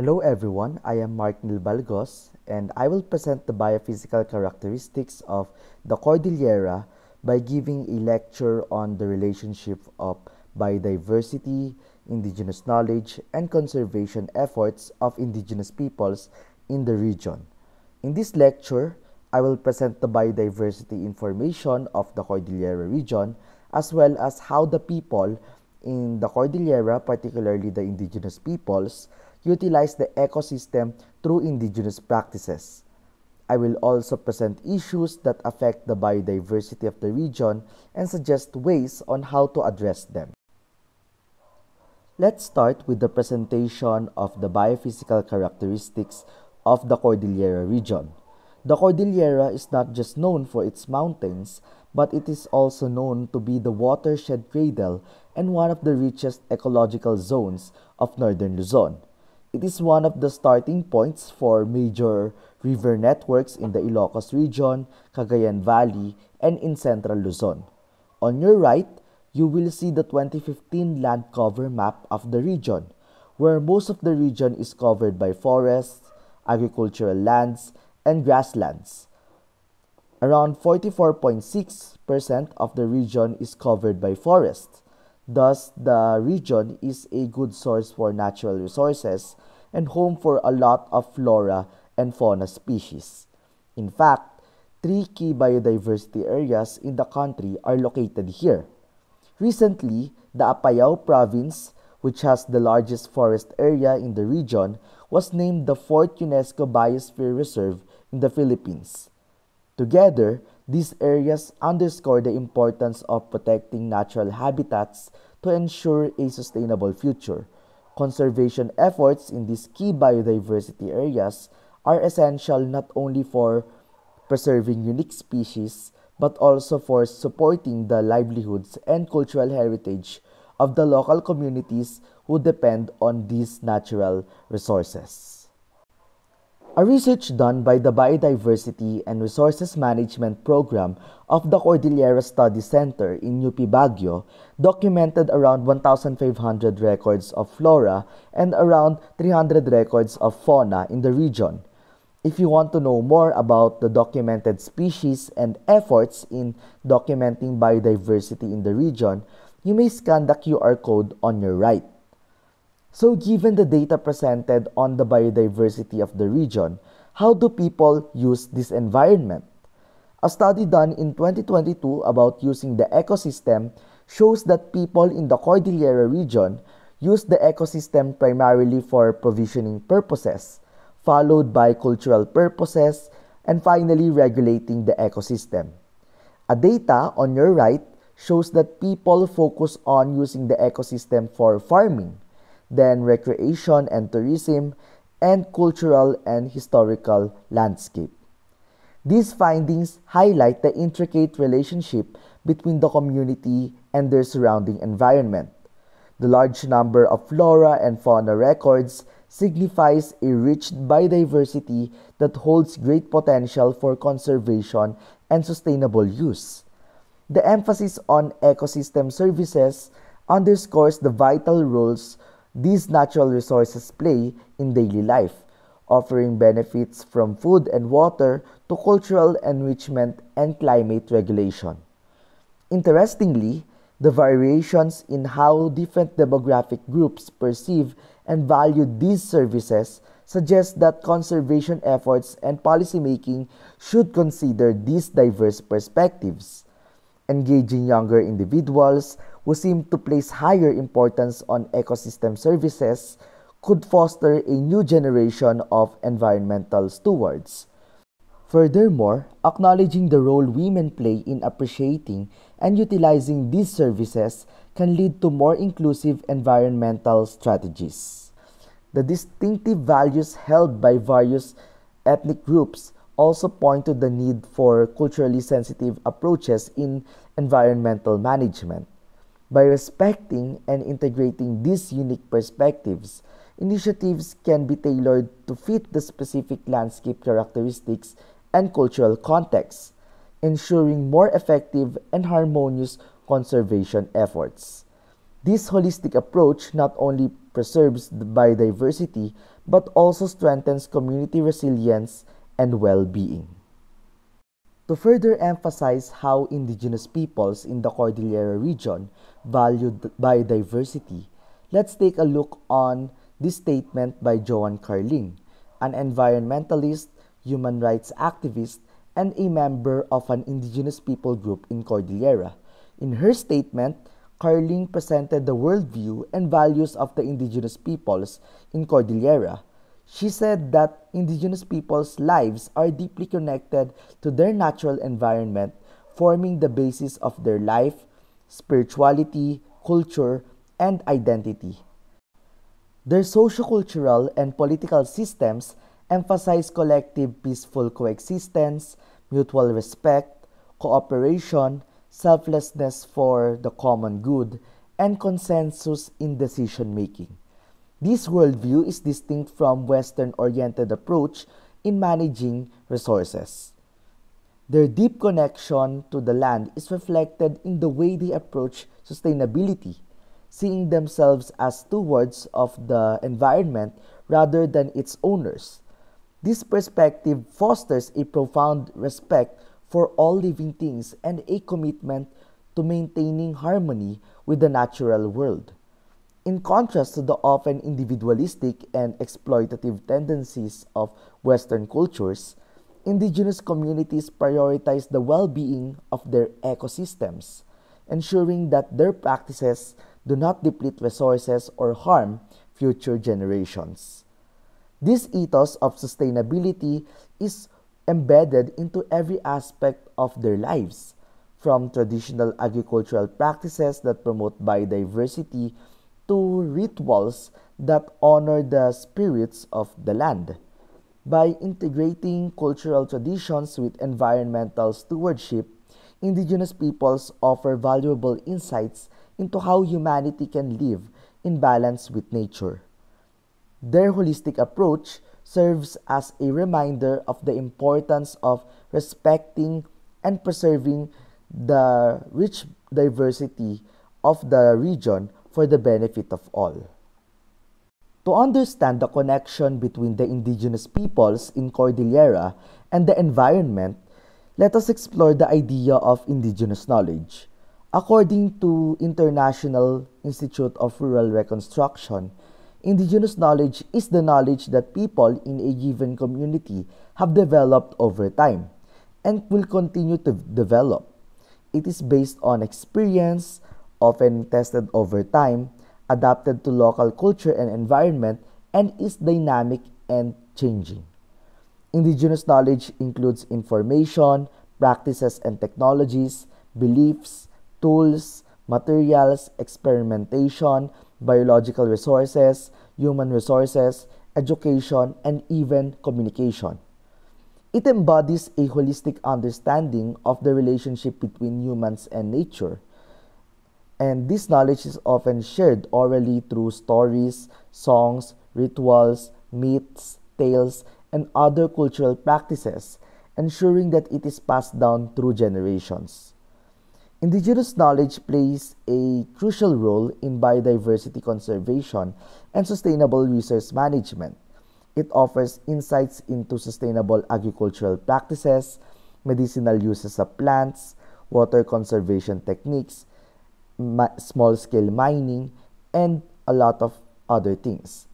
Hello everyone, I am Mark Nilbalgos and I will present the biophysical characteristics of the Cordillera by giving a lecture on the relationship of biodiversity, indigenous knowledge, and conservation efforts of indigenous peoples in the region. In this lecture, I will present the biodiversity information of the Cordillera region as well as how the people in the Cordillera, particularly the indigenous peoples, utilize the ecosystem through indigenous practices. I will also present issues that affect the biodiversity of the region and suggest ways on how to address them. Let's start with the presentation of the biophysical characteristics of the Cordillera region. The Cordillera is not just known for its mountains, but it is also known to be the watershed cradle and one of the richest ecological zones of northern Luzon. It is one of the starting points for major river networks in the Ilocos region, Cagayan Valley, and in central Luzon. On your right, you will see the 2015 land cover map of the region, where most of the region is covered by forests, agricultural lands, and grasslands. Around 44.6% of the region is covered by forests. Thus, the region is a good source for natural resources and home for a lot of flora and fauna species. In fact, three key biodiversity areas in the country are located here. Recently, the Apayao province, which has the largest forest area in the region, was named the fourth UNESCO Biosphere Reserve in the Philippines. Together, these areas underscore the importance of protecting natural habitats to ensure a sustainable future. Conservation efforts in these key biodiversity areas are essential not only for preserving unique species but also for supporting the livelihoods and cultural heritage of the local communities who depend on these natural resources. A research done by the Biodiversity and Resources Management Program of the Cordillera Study Center in UP Baguio documented around 1,500 records of flora and around 300 records of fauna in the region. If you want to know more about the documented species and efforts in documenting biodiversity in the region, you may scan the QR code on your right. So given the data presented on the biodiversity of the region, how do people use this environment? A study done in 2022 about using the ecosystem shows that people in the Cordillera region use the ecosystem primarily for provisioning purposes, followed by cultural purposes, and finally regulating the ecosystem. A data on your right shows that people focus on using the ecosystem for farming, then recreation and tourism, and cultural and historical landscape. These findings highlight the intricate relationship between the community and their surrounding environment. The large number of flora and fauna records signifies a rich biodiversity that holds great potential for conservation and sustainable use. The emphasis on ecosystem services underscores the vital roles these natural resources play in daily life, offering benefits from food and water to cultural enrichment and climate regulation. Interestingly, the variations in how different demographic groups perceive and value these services suggests that conservation efforts and policymaking should consider these diverse perspectives. Engaging younger individuals who seem to place higher importance on ecosystem services could foster a new generation of environmental stewards. Furthermore, acknowledging the role women play in appreciating and utilizing these services can lead to more inclusive environmental strategies. The distinctive values held by various ethnic groups also point to the need for culturally sensitive approaches in environmental management. By respecting and integrating these unique perspectives, initiatives can be tailored to fit the specific landscape characteristics and cultural context, ensuring more effective and harmonious conservation efforts. This holistic approach not only preserves the biodiversity but also strengthens community resilience and well being to further emphasize how indigenous peoples in the Cordillera region valued biodiversity, let's take a look on this statement by Joan Carling, an environmentalist, human rights activist, and a member of an indigenous people group in Cordillera. In her statement, Carling presented the worldview and values of the indigenous peoples in Cordillera, she said that indigenous peoples' lives are deeply connected to their natural environment, forming the basis of their life, spirituality, culture, and identity. Their sociocultural and political systems emphasize collective peaceful coexistence, mutual respect, cooperation, selflessness for the common good, and consensus in decision making. This worldview is distinct from Western-oriented approach in managing resources. Their deep connection to the land is reflected in the way they approach sustainability, seeing themselves as stewards of the environment rather than its owners. This perspective fosters a profound respect for all living things and a commitment to maintaining harmony with the natural world in contrast to the often individualistic and exploitative tendencies of Western cultures, indigenous communities prioritize the well being of their ecosystems, ensuring that their practices do not deplete resources or harm future generations. This ethos of sustainability is embedded into every aspect of their lives, from traditional agricultural practices that promote biodiversity to rituals that honor the spirits of the land. By integrating cultural traditions with environmental stewardship, indigenous peoples offer valuable insights into how humanity can live in balance with nature. Their holistic approach serves as a reminder of the importance of respecting and preserving the rich diversity of the region for the benefit of all. To understand the connection between the indigenous peoples in Cordillera and the environment, let us explore the idea of indigenous knowledge. According to International Institute of Rural Reconstruction, indigenous knowledge is the knowledge that people in a given community have developed over time and will continue to develop. It is based on experience, often tested over time, adapted to local culture and environment, and is dynamic and changing. Indigenous knowledge includes information, practices and technologies, beliefs, tools, materials, experimentation, biological resources, human resources, education, and even communication. It embodies a holistic understanding of the relationship between humans and nature and this knowledge is often shared orally through stories, songs, rituals, myths, tales, and other cultural practices, ensuring that it is passed down through generations. Indigenous knowledge plays a crucial role in biodiversity conservation and sustainable resource management. It offers insights into sustainable agricultural practices, medicinal uses of plants, water conservation techniques, small scale mining, and a lot of other things.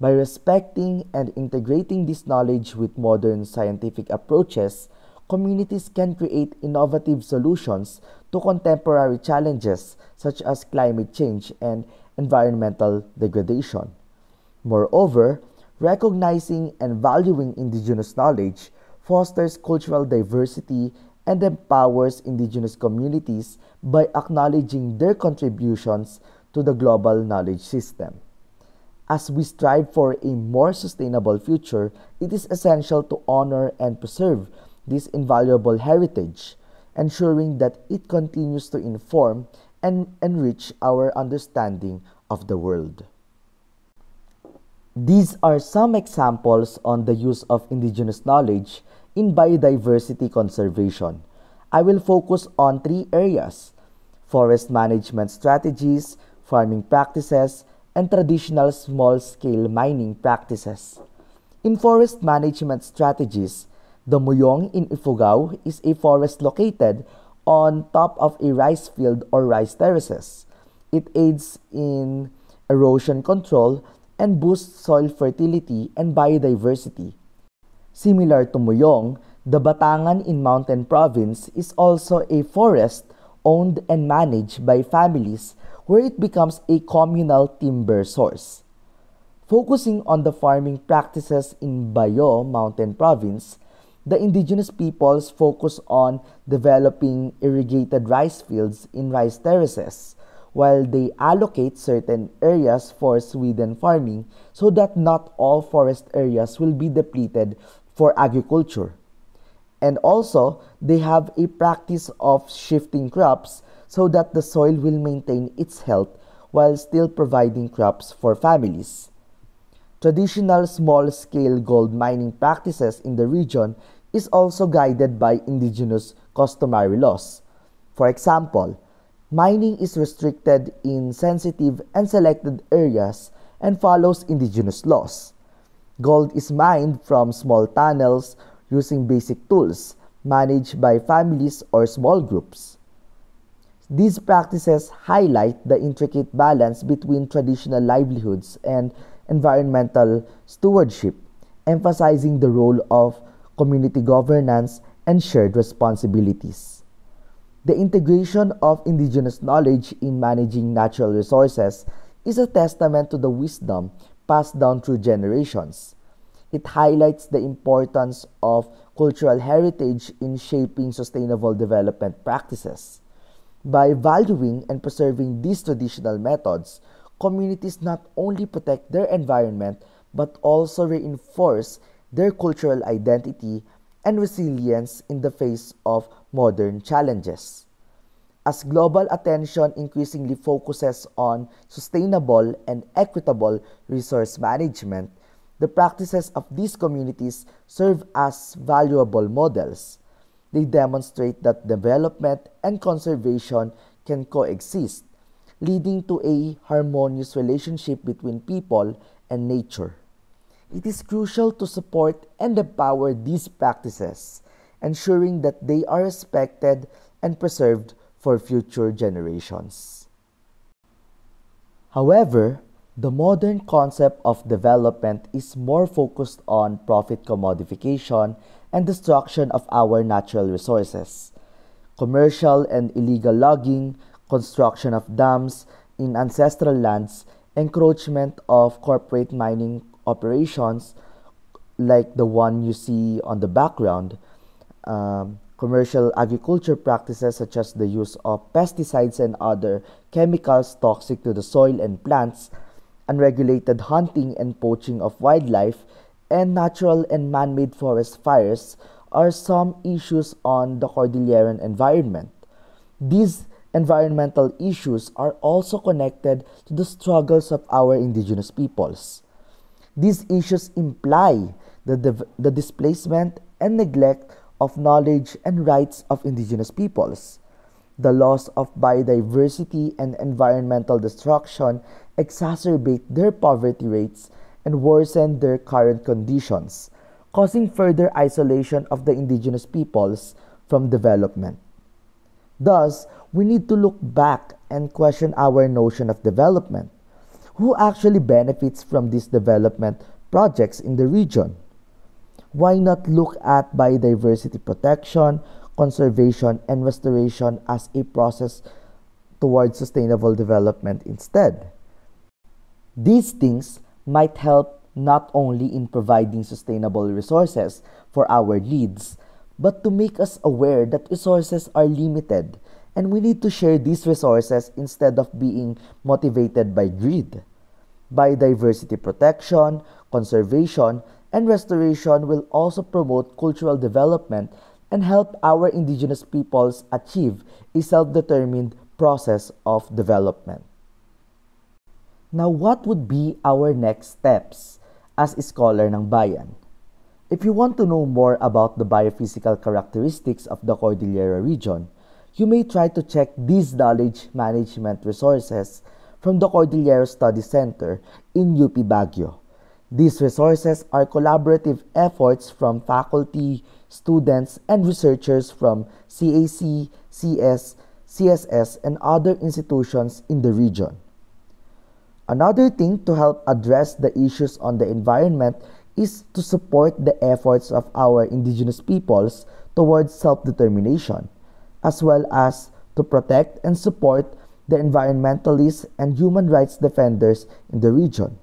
By respecting and integrating this knowledge with modern scientific approaches, communities can create innovative solutions to contemporary challenges such as climate change and environmental degradation. Moreover, recognizing and valuing indigenous knowledge fosters cultural diversity and empowers indigenous communities by acknowledging their contributions to the global knowledge system. As we strive for a more sustainable future, it is essential to honor and preserve this invaluable heritage, ensuring that it continues to inform and enrich our understanding of the world. These are some examples on the use of indigenous knowledge in biodiversity conservation. I will focus on three areas forest management strategies, farming practices, and traditional small scale mining practices. In forest management strategies, the Muyong in Ifugao is a forest located on top of a rice field or rice terraces. It aids in erosion control and boosts soil fertility and biodiversity. Similar to Muyong, the Batangan in Mountain Province is also a forest owned and managed by families where it becomes a communal timber source. Focusing on the farming practices in Bayo Mountain Province, the indigenous peoples focus on developing irrigated rice fields in rice terraces, while they allocate certain areas for Sweden farming so that not all forest areas will be depleted for agriculture. And also, they have a practice of shifting crops so that the soil will maintain its health while still providing crops for families. Traditional small-scale gold mining practices in the region is also guided by indigenous customary laws. For example, mining is restricted in sensitive and selected areas and follows indigenous laws. Gold is mined from small tunnels using basic tools managed by families or small groups. These practices highlight the intricate balance between traditional livelihoods and environmental stewardship, emphasizing the role of community governance and shared responsibilities. The integration of indigenous knowledge in managing natural resources is a testament to the wisdom passed down through generations. It highlights the importance of cultural heritage in shaping sustainable development practices. By valuing and preserving these traditional methods, communities not only protect their environment but also reinforce their cultural identity and resilience in the face of modern challenges as global attention increasingly focuses on sustainable and equitable resource management, the practices of these communities serve as valuable models. They demonstrate that development and conservation can coexist, leading to a harmonious relationship between people and nature. It is crucial to support and empower these practices, ensuring that they are respected and preserved for future generations. However, the modern concept of development is more focused on profit commodification and destruction of our natural resources. Commercial and illegal logging, construction of dams in ancestral lands, encroachment of corporate mining operations like the one you see on the background, um, Commercial agriculture practices such as the use of pesticides and other chemicals toxic to the soil and plants, unregulated hunting and poaching of wildlife, and natural and man-made forest fires are some issues on the Cordilleran environment. These environmental issues are also connected to the struggles of our indigenous peoples. These issues imply the, the displacement and neglect of knowledge and rights of indigenous peoples, the loss of biodiversity and environmental destruction exacerbate their poverty rates and worsen their current conditions, causing further isolation of the indigenous peoples from development. Thus, we need to look back and question our notion of development. Who actually benefits from these development projects in the region? why not look at biodiversity protection, conservation, and restoration as a process towards sustainable development instead? These things might help not only in providing sustainable resources for our needs, but to make us aware that resources are limited and we need to share these resources instead of being motivated by greed. Biodiversity protection, conservation, and restoration will also promote cultural development and help our indigenous peoples achieve a self-determined process of development. Now, what would be our next steps as scholar ng bayan? If you want to know more about the biophysical characteristics of the Cordillera region, you may try to check these knowledge management resources from the Cordillera Study Center in UP Baguio. These resources are collaborative efforts from faculty, students, and researchers from CAC, CS, CSS, and other institutions in the region. Another thing to help address the issues on the environment is to support the efforts of our indigenous peoples towards self-determination, as well as to protect and support the environmentalists and human rights defenders in the region.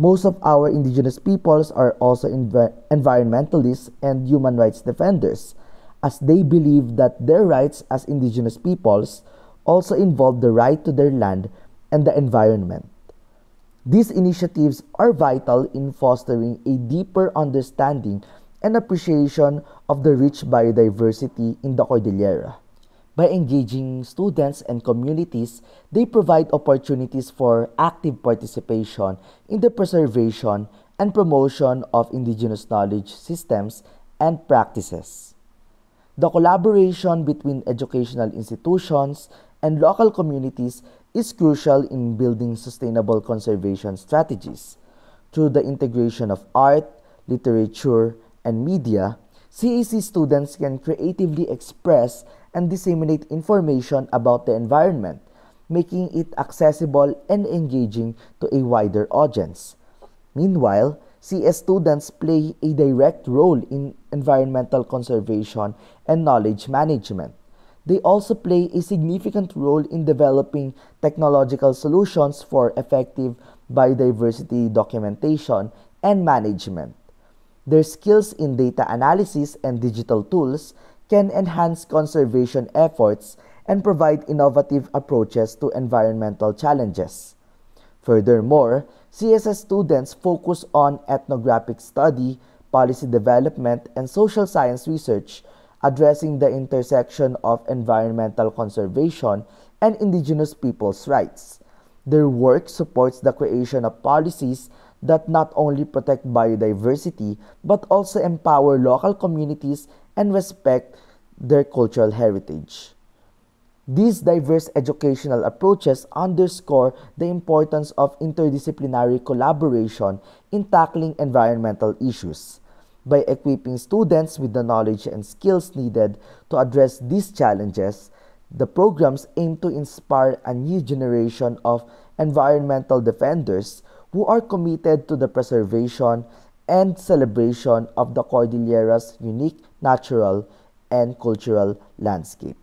Most of our indigenous peoples are also env- environmentalists and human rights defenders, as they believe that their rights as indigenous peoples also involve the right to their land and the environment. These initiatives are vital in fostering a deeper understanding and appreciation of the rich biodiversity in the Cordillera. By engaging students and communities, they provide opportunities for active participation in the preservation and promotion of indigenous knowledge systems and practices. The collaboration between educational institutions and local communities is crucial in building sustainable conservation strategies. Through the integration of art, literature, and media, CEC students can creatively express and disseminate information about the environment, making it accessible and engaging to a wider audience. Meanwhile, CS students play a direct role in environmental conservation and knowledge management. They also play a significant role in developing technological solutions for effective biodiversity documentation and management. Their skills in data analysis and digital tools can enhance conservation efforts and provide innovative approaches to environmental challenges. Furthermore, CSS students focus on ethnographic study, policy development, and social science research, addressing the intersection of environmental conservation and indigenous people's rights. Their work supports the creation of policies that not only protect biodiversity but also empower local communities and respect their cultural heritage. These diverse educational approaches underscore the importance of interdisciplinary collaboration in tackling environmental issues by equipping students with the knowledge and skills needed to address these challenges, the programs aim to inspire a new generation of environmental defenders who are committed to the preservation and celebration of the Cordillera's unique natural and cultural landscape.